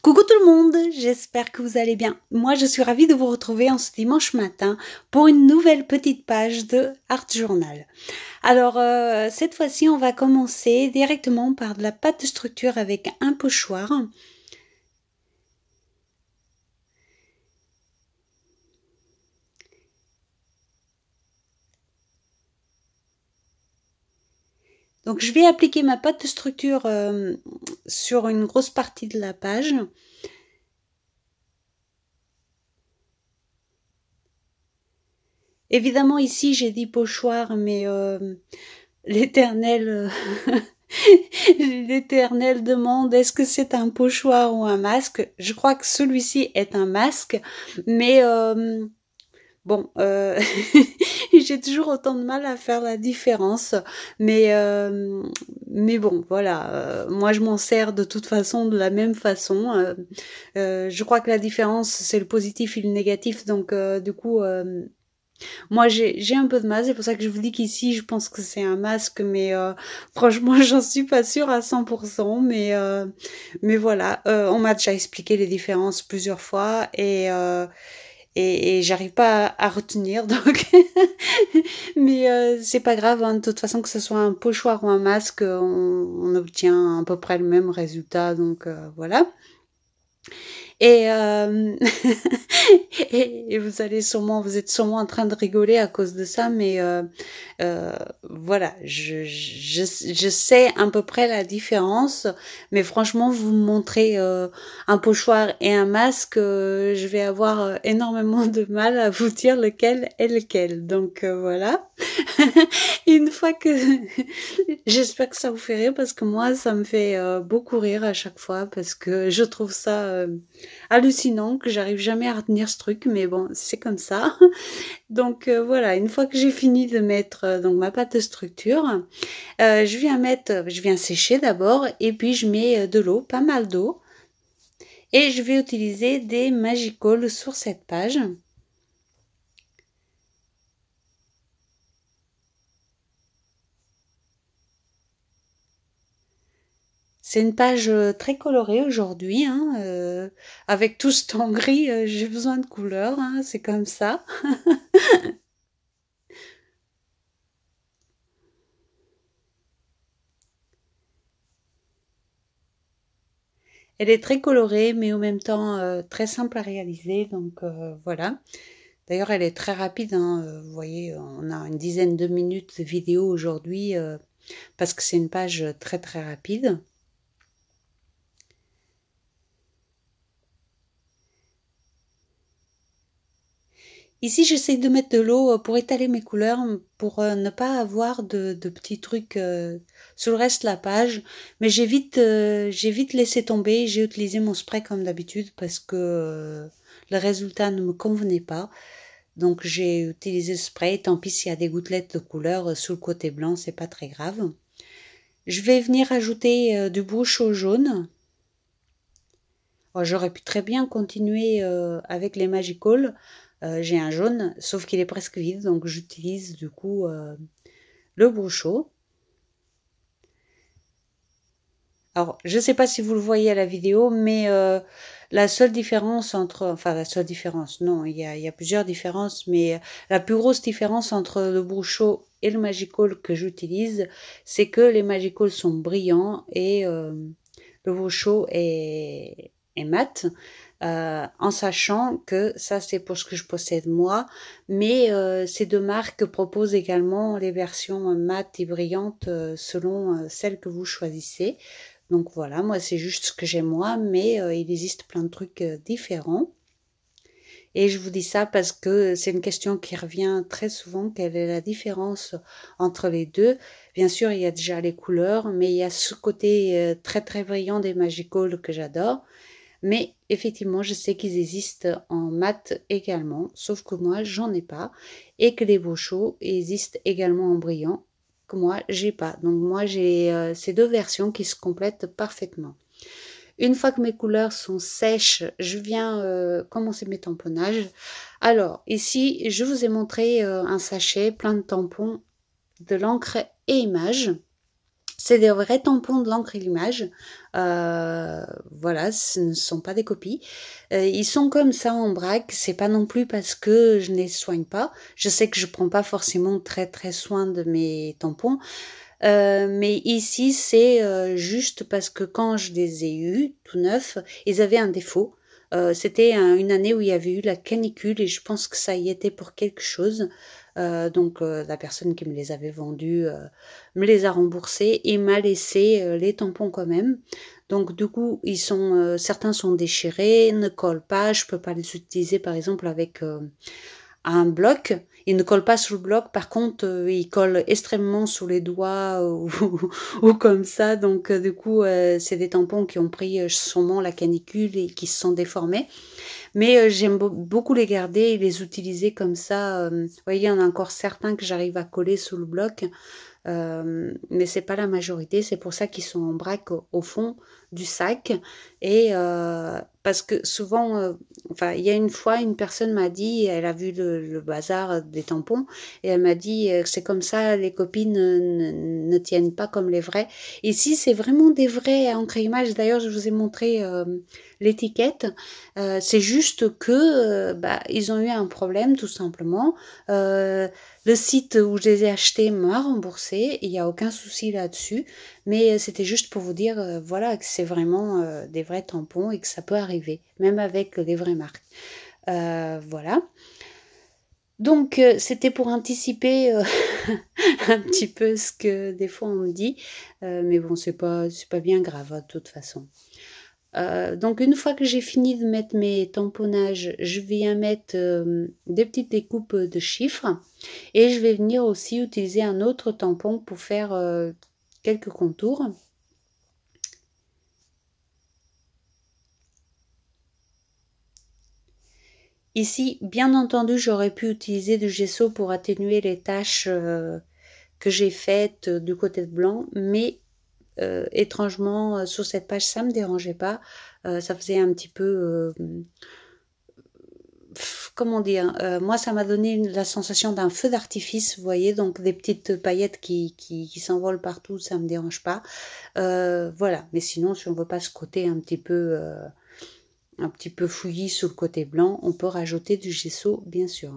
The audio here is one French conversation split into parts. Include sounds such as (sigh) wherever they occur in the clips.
Coucou tout le monde, j'espère que vous allez bien. Moi je suis ravie de vous retrouver en ce dimanche matin pour une nouvelle petite page de Art Journal. Alors euh, cette fois-ci on va commencer directement par de la pâte de structure avec un pochoir. Donc je vais appliquer ma pâte de structure euh, sur une grosse partie de la page. Évidemment ici j'ai dit pochoir mais euh, l'éternel euh, (laughs) l'éternel demande est-ce que c'est un pochoir ou un masque Je crois que celui-ci est un masque mais Bon, euh, (laughs) j'ai toujours autant de mal à faire la différence, mais euh, mais bon, voilà. Euh, moi, je m'en sers de toute façon de la même façon. Euh, je crois que la différence, c'est le positif et le négatif, donc du coup. Moi, j'ai un peu de mal, c'est pour ça que je vous dis qu'ici, je pense que c'est un masque, mais franchement, (laughs) j'en suis pas sûre à 100%, mais, mais voilà, on m'a déjà expliqué les différences plusieurs fois, et, et, j'arrive pas à, retenir (laughs) donc mais euh, c'est pas grave hein, de toute façon que ce soit un pochoir ou un masque on, obtient à peu près le même résultat donc euh, voilà et, euh... (laughs) et, vous allez sûrement, vous êtes sûrement en train de rigoler à cause de ça, mais euh, euh, voilà, je, je, je, sais à peu près la différence, mais franchement, vous montrez euh, un pochoir et un masque, euh, je vais avoir euh, énormément de mal à vous dire lequel est lequel. Donc voilà. (laughs) Une fois que (laughs) j'espère que ça vous fait rire parce que moi, ça me fait beaucoup rire à chaque fois parce que je trouve ça hallucinant que j'arrive jamais à retenir ce truc, mais bon, c'est comme ça. (laughs) Donc euh, voilà, une fois que j'ai fini de mettre euh, donc ma pâte de structure, euh, je viens mettre, je viens sécher d'abord, et puis je mets de l'eau, pas mal d'eau, et je vais utiliser des magicoles sur cette page. C'est une page euh, très colorée aujourd'hui, hein, euh, avec tout ce temps gris, euh, j'ai besoin de couleurs, hein, c'est comme ça. (laughs) Elle est très colorée, mais en même temps très simple à réaliser, donc voilà. D'ailleurs, elle est très rapide, hein, vous voyez, on a une dizaine de minutes de vidéo aujourd'hui, parce que c'est une page très très rapide. Ici, j'essaye de mettre de l'eau euh, pour étaler mes couleurs, pour euh, ne pas avoir de, petits trucs euh, sur le reste de la page. Mais j'ai vite, laissé tomber. J'ai utilisé mon spray comme d'habitude parce que le résultat ne me convenait pas. Donc j'ai utilisé le spray. Tant pis s'il y a des gouttelettes de couleur sous le côté blanc, c'est pas très grave. Je vais venir ajouter du bouche au jaune. Oh, j'aurais pu très bien continuer avec les Magicals euh, j'ai un jaune, sauf qu'il est presque vide, donc j'utilise du coup euh, le broucho. Alors, je ne sais pas si vous le voyez à la vidéo, mais euh, la seule différence entre... Enfin, la seule différence, non, il y a, plusieurs différences, mais la plus grosse différence entre le broucho et le Magical que j'utilise, c'est que les Magicals sont brillants et le broucho est, est mat. Euh, en sachant que ça c'est pour ce que je possède moi, mais euh, ces deux marques proposent également les versions mates et brillantes euh, selon celles que vous choisissez. Donc voilà, moi c'est juste ce que j'ai moi, mais il existe plein de trucs différents. Et je vous dis ça parce que c'est une question qui revient très souvent. Quelle est la différence entre les deux Bien sûr, il y a déjà les couleurs, mais il y a ce côté très très brillant des Magicals que j'adore. Mais effectivement, je sais qu'ils existent en mat également, sauf que moi, j'en ai pas. Et que les Chauds existent également en brillant, que moi, j'ai pas. Donc moi, j'ai euh, ces deux versions qui se complètent parfaitement. Une fois que mes couleurs sont sèches, je viens euh, commencer mes tamponnages. Alors ici, je vous ai montré euh, un sachet plein de tampons de l'encre et images. C'est des vrais tampons de l'encre et l'image. Euh, voilà, ce ne sont pas des copies. Euh, ils sont comme ça en braque. C'est pas non plus parce que je ne les soigne pas. Je sais que je prends pas forcément très très soin de mes tampons. Euh, mais ici, c'est euh, juste parce que quand je les ai eus, tout neufs, ils avaient un défaut. Euh, c'était une année où il y avait eu la canicule et je pense que ça y était pour quelque chose. Euh, donc euh, la personne qui me les avait vendus me les a remboursés et m'a laissé les tampons quand même. Donc du coup, ils sont, certains sont déchirés, ne collent pas. Je peux pas les utiliser par exemple avec un bloc il ne colle pas sous le bloc. Par contre, euh, il colle extrêmement sous les doigts (laughs) ou, comme ça. Donc, euh, du coup, euh, c'est des tampons qui ont pris sûrement la canicule et qui se sont déformés. Mais j'aime beaucoup les garder et les utiliser comme ça. Vous voyez, il y en a encore certains que j'arrive à coller sous le bloc. mais c'est pas la majorité. C'est pour ça qu'ils sont en braque au, fond du sac. Et parce que souvent, euh, enfin, il y a une fois, une personne m'a dit, elle a vu le, bazar des tampons, et elle m'a dit, euh, c'est comme ça, les copines ne, tiennent pas comme les vrais. Ici, c'est vraiment des vrais encre images D'ailleurs, je vous ai montré euh, l'étiquette. c'est juste que, bah, ils ont eu un problème, tout simplement. le site où je les ai achetés m'a remboursé, il n'y a aucun souci là-dessus. Mais euh, c'était juste pour vous dire, euh, voilà, que c'est vraiment euh, des vrais tampons et que ça peut arriver, même avec des vraies marques. voilà. Donc, c'était pour anticiper (laughs) un petit peu ce que des fois on me dit. mais bon, c'est pas, pas bien grave, hein, de toute façon. donc une fois que j'ai fini de mettre mes tamponnages, je viens mettre des petites découpes de chiffres et je vais venir aussi utiliser un autre tampon pour faire quelques contours. Ici, bien entendu, j'aurais pu utiliser du gesso pour atténuer les taches euh, que j'ai faites euh, du côté de blanc, mais euh, étrangement, sur cette page, ça ne me dérangeait pas. ça faisait un petit peu comment dire, hein, euh, moi ça m'a donné la sensation d'un feu d'artifice, vous voyez, donc des petites paillettes qui, qui, s'envolent partout, ça ne me dérange pas. Euh, voilà, mais sinon si on veut pas ce côté un petit peu euh, un petit peu fouillis sur le côté blanc, on peut rajouter du gesso bien sûr.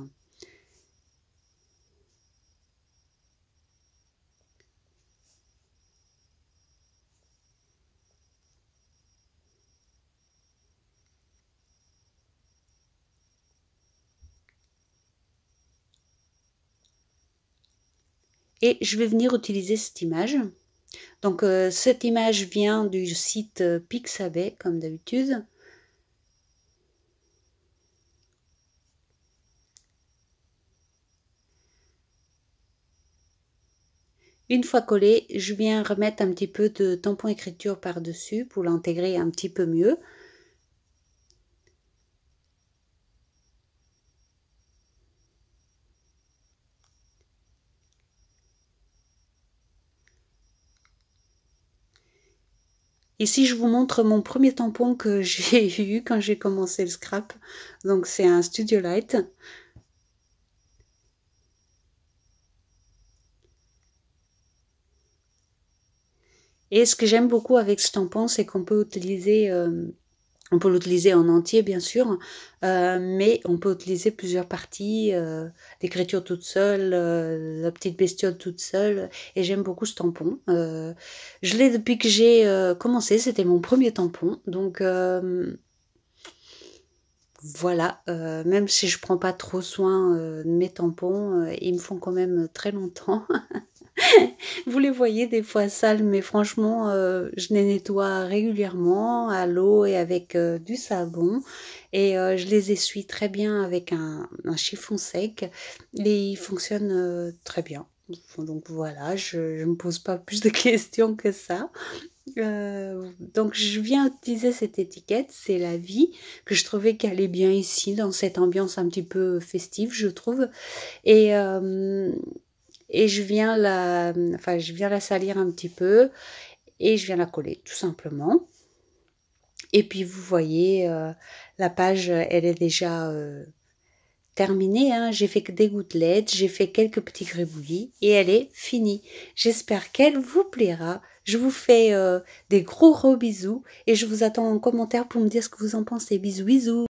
Et je vais venir utiliser cette image. Donc euh, cette image vient du site euh, Pixabay comme d'habitude. Une fois collée, je viens remettre un petit peu de tampon écriture par-dessus pour l'intégrer un petit peu mieux. Ici, je vous montre mon premier tampon que (laughs) j'ai eu quand j'ai commencé le scrap. Donc, c'est un Studio Light. Et ce que j'aime beaucoup avec ce tampon, c'est qu'on peut utiliser euh, on peut l'utiliser en entier, bien sûr, euh, mais on peut utiliser plusieurs parties, euh, l'écriture toute seule, euh, la petite bestiole toute seule, et j'aime beaucoup ce tampon. je l'ai depuis que j'ai commencé, c'était mon premier tampon, donc voilà, même si je prends pas trop soin de mes tampons, ils me font quand même très longtemps. (laughs) (laughs) Vous les voyez des fois sales, mais franchement, euh, je les nettoie régulièrement à l'eau et avec euh, du savon. Et euh, je les essuie très bien avec un, chiffon sec. Et ils fonctionnent très bien. Donc voilà, je ne me pose pas plus de (laughs) questions que ça. donc je viens utiliser cette étiquette, c'est la vie, que je trouvais qu'elle est bien ici, dans cette ambiance un petit peu festive, je trouve. Et et je viens la, enfin, je viens la salir un petit peu et je viens la coller tout simplement. Et puis vous voyez, euh, la page, elle est déjà euh, terminée. Hein. J'ai fait des gouttelettes, j'ai fait quelques petits gribouillis et elle est finie. J'espère qu'elle vous plaira. Je vous fais euh, des gros gros bisous et je vous attends en commentaire pour me dire ce que vous en pensez. Bisous bisous